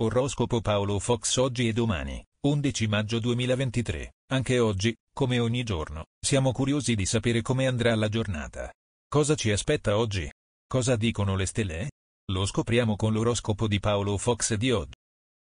Oroscopo Paolo Fox oggi e domani, 11 maggio 2023. Anche oggi, come ogni giorno, siamo curiosi di sapere come andrà la giornata. Cosa ci aspetta oggi? Cosa dicono le stelle? Lo scopriamo con l'oroscopo di Paolo Fox di oggi.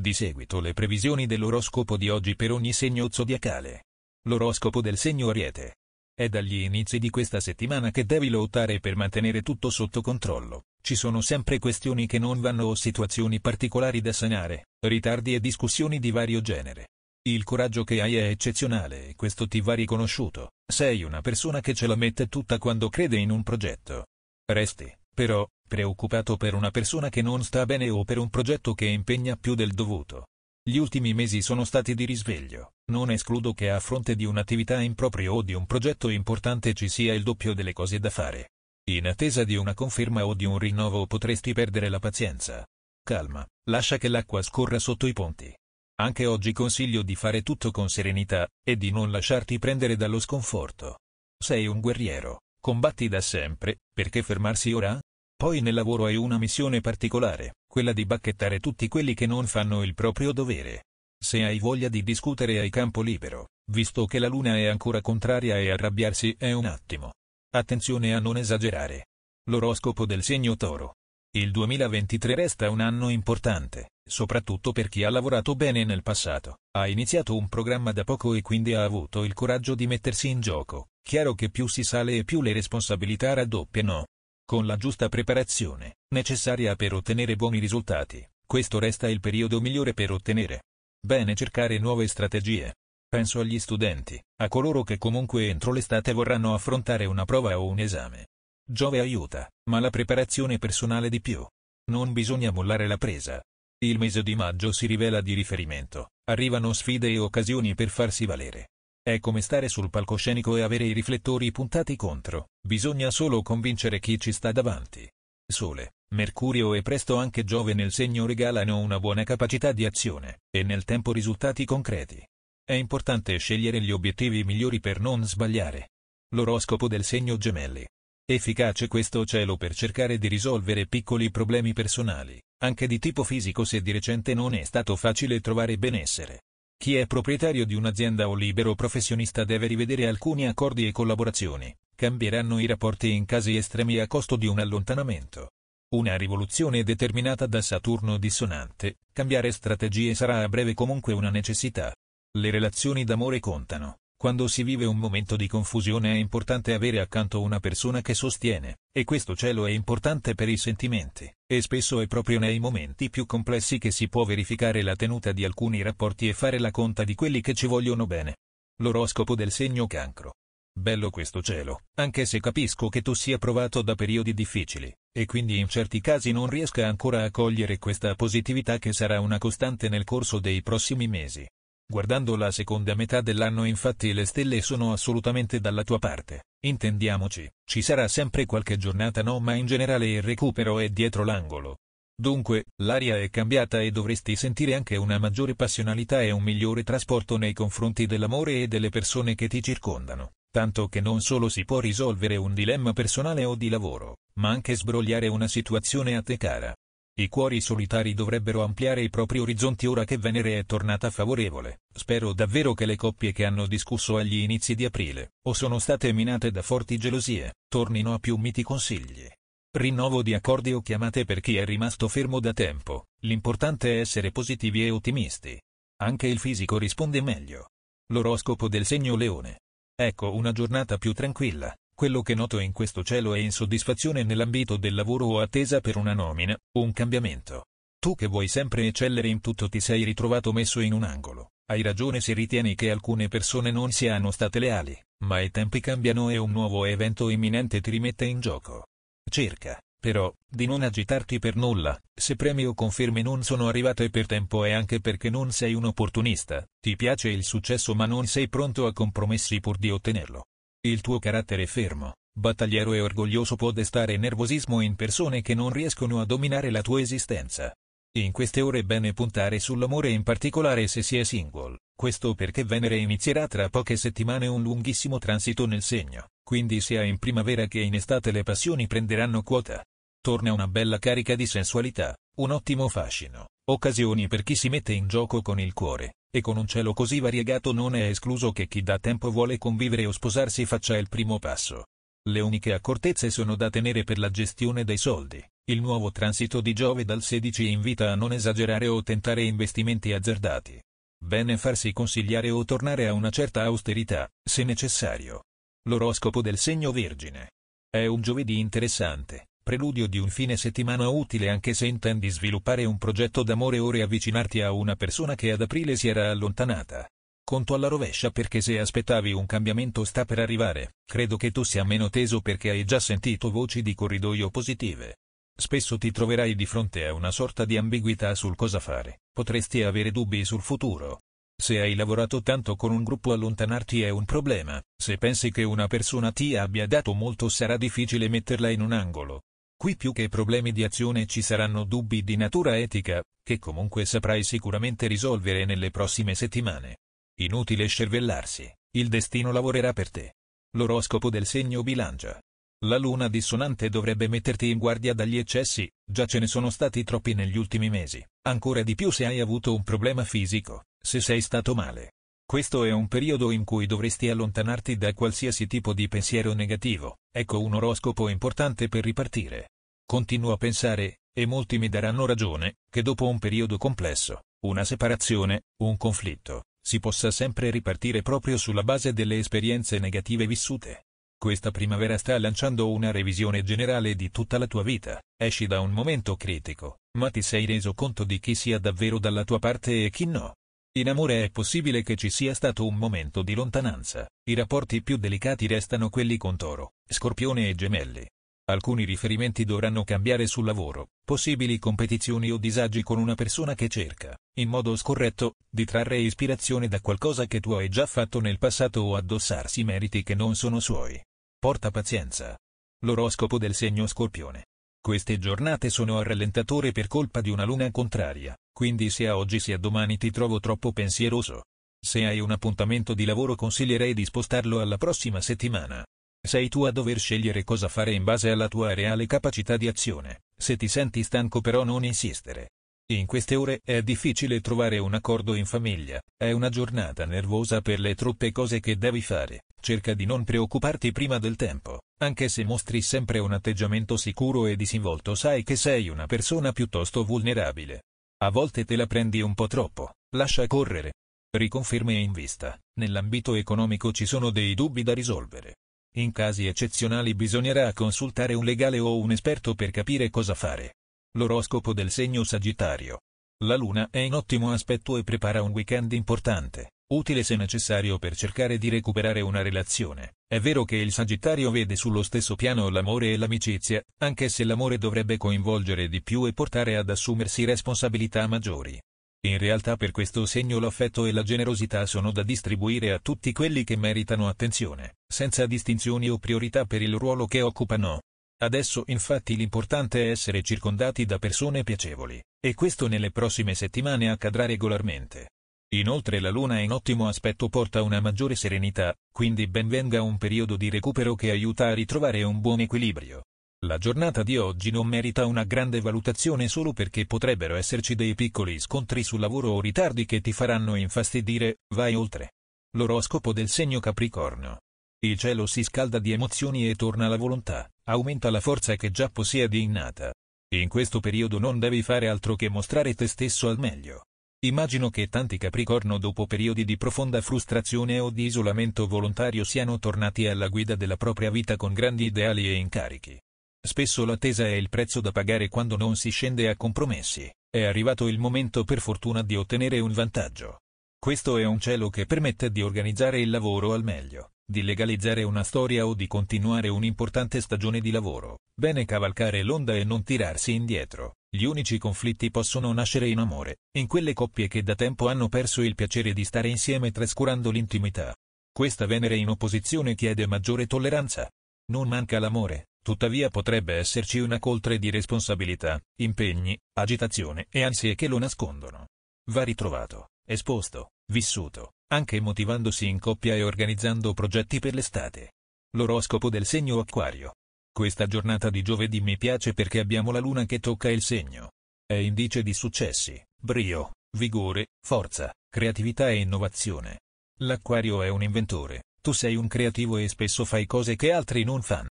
Di seguito le previsioni dell'oroscopo di oggi per ogni segno zodiacale. L'oroscopo del segno Ariete. È dagli inizi di questa settimana che devi lottare per mantenere tutto sotto controllo. Ci sono sempre questioni che non vanno o situazioni particolari da sanare, ritardi e discussioni di vario genere. Il coraggio che hai è eccezionale e questo ti va riconosciuto. Sei una persona che ce la mette tutta quando crede in un progetto. Resti, però, preoccupato per una persona che non sta bene o per un progetto che impegna più del dovuto. Gli ultimi mesi sono stati di risveglio, non escludo che a fronte di un'attività impropria o di un progetto importante ci sia il doppio delle cose da fare. In attesa di una conferma o di un rinnovo potresti perdere la pazienza. Calma, lascia che l'acqua scorra sotto i ponti. Anche oggi consiglio di fare tutto con serenità, e di non lasciarti prendere dallo sconforto. Sei un guerriero, combatti da sempre, perché fermarsi ora? Poi nel lavoro hai una missione particolare, quella di bacchettare tutti quelli che non fanno il proprio dovere. Se hai voglia di discutere hai campo libero, visto che la luna è ancora contraria e arrabbiarsi è un attimo. Attenzione a non esagerare. L'oroscopo del segno toro. Il 2023 resta un anno importante, soprattutto per chi ha lavorato bene nel passato, ha iniziato un programma da poco e quindi ha avuto il coraggio di mettersi in gioco. Chiaro che più si sale e più le responsabilità raddoppiano. Con la giusta preparazione, necessaria per ottenere buoni risultati, questo resta il periodo migliore per ottenere. Bene cercare nuove strategie, Penso agli studenti, a coloro che comunque entro l'estate vorranno affrontare una prova o un esame. Giove aiuta, ma la preparazione personale di più. Non bisogna mollare la presa. Il mese di maggio si rivela di riferimento, arrivano sfide e occasioni per farsi valere. È come stare sul palcoscenico e avere i riflettori puntati contro, bisogna solo convincere chi ci sta davanti. Sole, Mercurio e presto anche Giove nel segno regalano una buona capacità di azione, e nel tempo risultati concreti. È importante scegliere gli obiettivi migliori per non sbagliare. L'oroscopo del segno gemelli. Efficace questo cielo per cercare di risolvere piccoli problemi personali, anche di tipo fisico se di recente non è stato facile trovare benessere. Chi è proprietario di un'azienda o libero professionista deve rivedere alcuni accordi e collaborazioni, cambieranno i rapporti in casi estremi a costo di un allontanamento. Una rivoluzione determinata da Saturno dissonante, cambiare strategie sarà a breve comunque una necessità. Le relazioni d'amore contano. Quando si vive un momento di confusione è importante avere accanto una persona che sostiene, e questo cielo è importante per i sentimenti, e spesso è proprio nei momenti più complessi che si può verificare la tenuta di alcuni rapporti e fare la conta di quelli che ci vogliono bene. L'oroscopo del segno cancro. Bello questo cielo, anche se capisco che tu sia provato da periodi difficili, e quindi in certi casi non riesca ancora a cogliere questa positività che sarà una costante nel corso dei prossimi mesi. Guardando la seconda metà dell'anno infatti le stelle sono assolutamente dalla tua parte, intendiamoci, ci sarà sempre qualche giornata no ma in generale il recupero è dietro l'angolo. Dunque, l'aria è cambiata e dovresti sentire anche una maggiore passionalità e un migliore trasporto nei confronti dell'amore e delle persone che ti circondano, tanto che non solo si può risolvere un dilemma personale o di lavoro, ma anche sbrogliare una situazione a te cara. I cuori solitari dovrebbero ampliare i propri orizzonti ora che Venere è tornata favorevole. Spero davvero che le coppie che hanno discusso agli inizi di aprile, o sono state minate da forti gelosie, tornino a più miti consigli. Rinnovo di accordi o chiamate per chi è rimasto fermo da tempo, l'importante è essere positivi e ottimisti. Anche il fisico risponde meglio. L'oroscopo del segno leone. Ecco una giornata più tranquilla, quello che noto in questo cielo è insoddisfazione nell'ambito del lavoro o attesa per una nomina, un cambiamento. Tu che vuoi sempre eccellere in tutto ti sei ritrovato messo in un angolo. Hai ragione se ritieni che alcune persone non siano state leali, ma i tempi cambiano e un nuovo evento imminente ti rimette in gioco. Cerca, però, di non agitarti per nulla, se premi o conferme non sono arrivate per tempo è anche perché non sei un opportunista, ti piace il successo ma non sei pronto a compromessi pur di ottenerlo. Il tuo carattere fermo, battagliero e orgoglioso può destare nervosismo in persone che non riescono a dominare la tua esistenza. In queste ore è bene puntare sull'amore in particolare se si è single, questo perché Venere inizierà tra poche settimane un lunghissimo transito nel segno, quindi sia in primavera che in estate le passioni prenderanno quota. Torna una bella carica di sensualità, un ottimo fascino, occasioni per chi si mette in gioco con il cuore, e con un cielo così variegato non è escluso che chi da tempo vuole convivere o sposarsi faccia il primo passo. Le uniche accortezze sono da tenere per la gestione dei soldi. Il nuovo transito di Giove dal 16 invita a non esagerare o tentare investimenti azzardati. Bene farsi consigliare o tornare a una certa austerità, se necessario. L'oroscopo del segno Vergine. È un giovedì interessante, preludio di un fine settimana utile anche se intendi sviluppare un progetto d'amore o riavvicinarti a una persona che ad aprile si era allontanata. Conto alla rovescia perché se aspettavi un cambiamento sta per arrivare, credo che tu sia meno teso perché hai già sentito voci di corridoio positive. Spesso ti troverai di fronte a una sorta di ambiguità sul cosa fare, potresti avere dubbi sul futuro, se hai lavorato tanto con un gruppo allontanarti è un problema, se pensi che una persona ti abbia dato molto sarà difficile metterla in un angolo, Qui più che problemi di azione ci saranno dubbi di natura etica, che comunque saprai sicuramente risolvere nelle prossime settimane. Inutile scervellarsi, il destino lavorerà per te. L'oroscopo del segno bilancia. La luna dissonante dovrebbe metterti in guardia dagli eccessi, già ce ne sono stati troppi negli ultimi mesi, ancora di più se hai avuto un problema fisico, se sei stato male, questo è un periodo in cui dovresti allontanarti da qualsiasi tipo di pensiero negativo, ecco un oroscopo importante per ripartire. Continuo a pensare, e molti mi daranno ragione, che dopo un periodo complesso, una separazione, un conflitto, si possa sempre ripartire proprio sulla base delle esperienze negative vissute. Questa primavera sta lanciando una revisione generale di tutta la tua vita, esci da un momento critico, ma ti sei reso conto di chi sia davvero dalla tua parte e chi no. In amore è possibile che ci sia stato un momento di lontananza. I rapporti più delicati restano quelli con Toro, Scorpione e Gemelli. Alcuni riferimenti dovranno cambiare sul lavoro, possibili competizioni o disagi con una persona che cerca, in modo scorretto, di trarre ispirazione da qualcosa che tu hai già fatto nel passato o addossarsi meriti che non sono suoi. Porta pazienza. L'oroscopo del segno Scorpione. Queste giornate sono a rallentatore per colpa di una luna contraria, quindi sia oggi sia domani ti trovo troppo pensieroso. Se hai un appuntamento di lavoro consiglierei di spostarlo alla prossima settimana. Sei tu a dover scegliere cosa fare in base alla tua reale capacità di azione, se ti senti stanco però non insistere. In queste ore è difficile trovare un accordo in famiglia, è una giornata nervosa per le troppe cose che devi fare, cerca di non preoccuparti prima del tempo. Anche se mostri sempre un atteggiamento sicuro e disinvolto sai che sei una persona piuttosto vulnerabile. A volte te la prendi un po' troppo, lascia correre. Riconferme in vista, nell'ambito economico ci sono dei dubbi da risolvere. In casi eccezionali bisognerà consultare un legale o un esperto per capire cosa fare. L'oroscopo del segno Sagittario. La luna è in ottimo aspetto e prepara un weekend importante utile se necessario per cercare di recuperare una relazione. È vero che il Sagittario vede sullo stesso piano l'amore e l'amicizia, anche se l'amore dovrebbe coinvolgere di più e portare ad assumersi responsabilità maggiori. In realtà per questo segno l'affetto e la generosità sono da distribuire a tutti quelli che meritano attenzione, senza distinzioni o priorità per il ruolo che occupano. Adesso infatti l'importante è essere circondati da persone piacevoli, e questo nelle prossime settimane accadrà regolarmente. Inoltre la luna in ottimo aspetto porta una maggiore serenità, quindi benvenga un periodo di recupero che aiuta a ritrovare un buon equilibrio. La giornata di oggi non merita una grande valutazione solo perché potrebbero esserci dei piccoli scontri sul lavoro o ritardi che ti faranno infastidire, vai oltre. L'oroscopo del segno Capricorno. Il cielo si scalda di emozioni e torna la volontà, aumenta la forza che già possiedi innata. In questo periodo non devi fare altro che mostrare te stesso al meglio. Immagino che tanti Capricorno dopo periodi di profonda frustrazione o di isolamento volontario siano tornati alla guida della propria vita con grandi ideali e incarichi. Spesso l'attesa è il prezzo da pagare quando non si scende a compromessi, è arrivato il momento per fortuna di ottenere un vantaggio. Questo è un cielo che permette di organizzare il lavoro al meglio, di legalizzare una storia o di continuare un'importante stagione di lavoro, bene cavalcare l'onda e non tirarsi indietro. Gli unici conflitti possono nascere in amore, in quelle coppie che da tempo hanno perso il piacere di stare insieme trascurando l'intimità. Questa Venere in opposizione chiede maggiore tolleranza. Non manca l'amore, tuttavia potrebbe esserci una coltre di responsabilità, impegni, agitazione e ansie che lo nascondono. Va ritrovato esposto, vissuto, anche motivandosi in coppia e organizzando progetti per l'estate. L'oroscopo del segno acquario. Questa giornata di giovedì mi piace perché abbiamo la luna che tocca il segno. È indice di successi, brio, vigore, forza, creatività e innovazione. L'acquario è un inventore, tu sei un creativo e spesso fai cose che altri non fanno.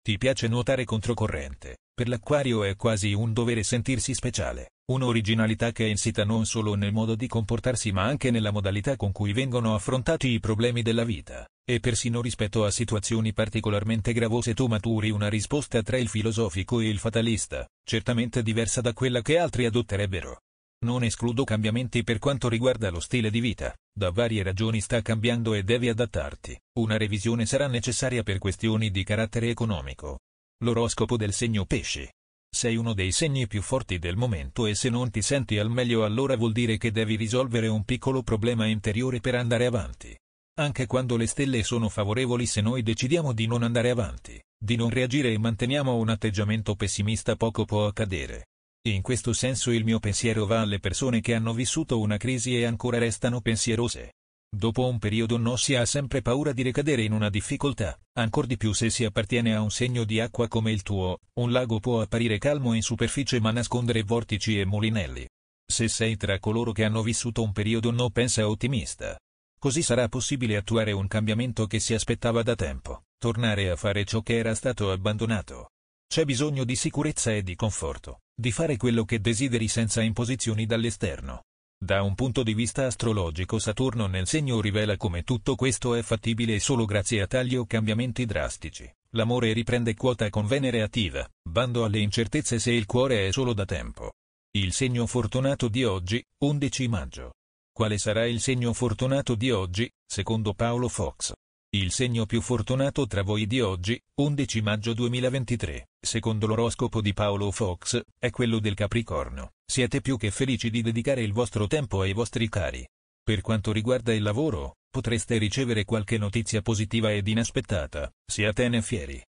Ti piace nuotare controcorrente, per l'acquario è quasi un dovere sentirsi speciale, un'originalità che è insita non solo nel modo di comportarsi ma anche nella modalità con cui vengono affrontati i problemi della vita, e persino rispetto a situazioni particolarmente gravose tu maturi una risposta tra il filosofico e il fatalista, certamente diversa da quella che altri adotterebbero. Non escludo cambiamenti per quanto riguarda lo stile di vita, da varie ragioni sta cambiando e devi adattarti, una revisione sarà necessaria per questioni di carattere economico L'oroscopo del segno pesce. Sei uno dei segni più forti del momento e se non ti senti al meglio allora vuol dire che devi risolvere un piccolo problema interiore per andare avanti. Anche quando le stelle sono favorevoli se noi decidiamo di non andare avanti, di non reagire e manteniamo un atteggiamento pessimista poco può accadere. In questo senso il mio pensiero va alle persone che hanno vissuto una crisi e ancora restano pensierose. Dopo un periodo non si ha sempre paura di ricadere in una difficoltà, ancor di più se si appartiene a un segno di acqua come il tuo, un lago può apparire calmo in superficie ma nascondere vortici e mulinelli. Se sei tra coloro che hanno vissuto un periodo no pensa ottimista. Così sarà possibile attuare un cambiamento che si aspettava da tempo, tornare a fare ciò che era stato abbandonato. C'è bisogno di sicurezza e di conforto, di fare quello che desideri senza imposizioni dall'esterno. Da un punto di vista astrologico Saturno nel segno rivela come tutto questo è fattibile solo grazie a tagli o cambiamenti drastici. L'amore riprende quota con Venere attiva, bando alle incertezze se il cuore è solo da tempo. Il segno fortunato di oggi, 11 maggio. Quale sarà il segno fortunato di oggi, secondo Paolo Fox? Il segno più fortunato tra voi di oggi, 11 maggio 2023, secondo l'oroscopo di Paolo Fox, è quello del Capricorno. Siete più che felici di dedicare il vostro tempo ai vostri cari. Per quanto riguarda il lavoro, potreste ricevere qualche notizia positiva ed inaspettata, siatene fieri.